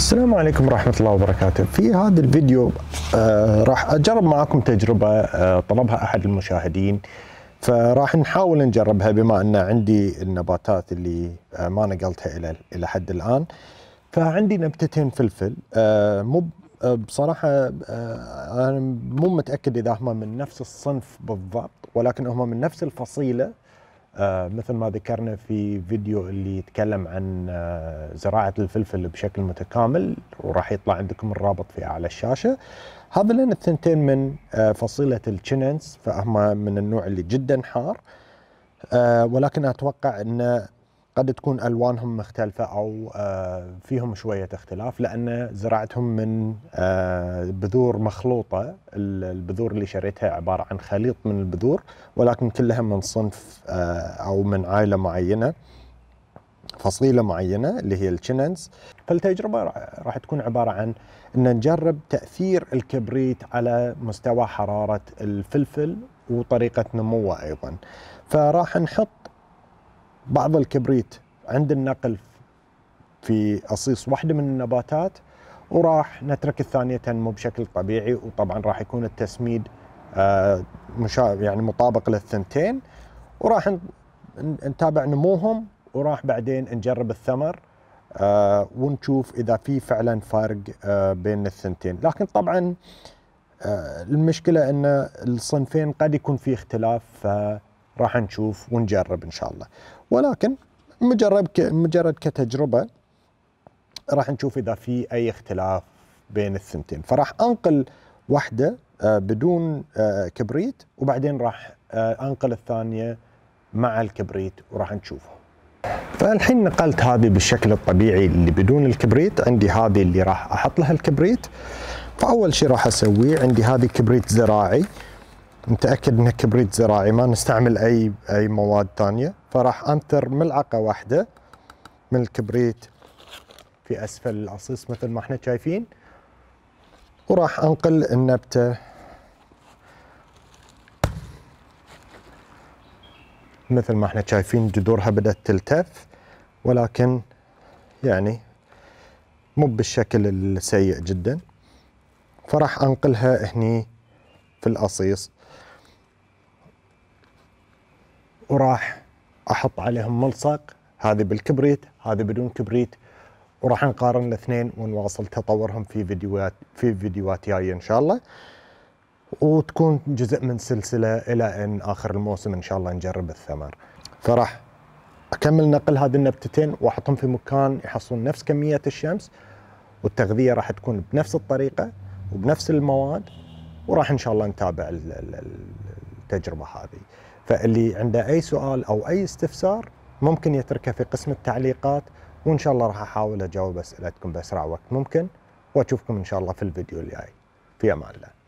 السلام عليكم ورحمة الله وبركاته في هذا الفيديو آه راح أجرب معكم تجربة آه طلبها أحد المشاهدين فراح نحاول نجربها بما أن عندي النباتات اللي آه ما نقلتها إلى إلى حد الآن فعندي نبتتين فلفل آه مو آه، بصراحة آه أنا مو متأكد إذا هما من نفس الصنف بالضبط ولكن هما من نفس الفصيلة آه، مثل ما ذكرنا في فيديو اللي يتكلم عن آه، زراعة الفلفل بشكل متكامل وراح يطلع عندكم الرابط في أعلى الشاشة هذا لأن الثنتين من آه، فصيلة الشننس فهما من النوع اللي جدا حار ولكن أتوقع أن قد تكون الوانهم مختلفه او آه، فيهم شويه اختلاف لان زرعتهم من آه، بذور مخلوطه البذور اللي شريتها عباره عن خليط من البذور ولكن كلها من صنف آه، او من عائله معينه فصيله معينه اللي هي الشننز فالتجربه راح تكون عباره عن ان نجرب تاثير الكبريت على مستوى حراره الفلفل وطريقه نموه ايضا فراح نحط بعض الكبريت عند النقل في أصيص واحدة من النباتات وراح نترك الثانية تنمو بشكل طبيعي وطبعا راح يكون التسميد آه، مشا يعني مطابق للثنتين وراح نتابع نموهم وراح بعدين نجرب الثمر آه، ونشوف اذا في فعلا فرق آه، بين الثنتين لكن طبعا المشكله ان الصنفين قد يكون في اختلاف راح نشوف ونجرب ان شاء الله ولكن مجرد مجرد كتجربه راح نشوف اذا في اي اختلاف بين الثنتين فراح انقل واحده آه، بدون آه، كبريت وبعدين راح آه، انقل الثانيه مع الكبريت وراح نشوفه فالحين نقلت هذه بالشكل الطبيعي اللي بدون الكبريت عندي هذه اللي راح احط لها الكبريت فاول شيء راح اسويه عندي هذه كبريت زراعي نتاكد انها كبريت زراعي ما نستعمل اي اي مواد ثانيه فراح انثر ملعقه واحده من الكبريت في اسفل العصيص مثل ما احنا شايفين وراح انقل النبته مثل ما احنا شايفين جذورها بدات تلتف ولكن يعني مو بالشكل السيء جدا فراح انقلها هني في القصيص وراح احط عليهم ملصق هذه بالكبريت هذه بدون كبريت وراح نقارن الاثنين ونواصل تطورهم في فيديوهات في فيديوهات جايه ان شاء الله وتكون جزء من سلسله الى ان اخر الموسم ان شاء الله نجرب الثمر فراح اكمل نقل هذه النبتتين واحطهم في مكان يحصلون نفس كميه الشمس والتغذيه راح تكون بنفس الطريقه وبنفس المواد وراح ان شاء الله نتابع التجربه هذه فاللي عنده اي سؤال او اي استفسار ممكن يتركه في قسم التعليقات وان شاء الله راح احاول اجاوب اسئلتكم باسرع وقت ممكن واشوفكم ان شاء الله في الفيديو الجاي في امان الله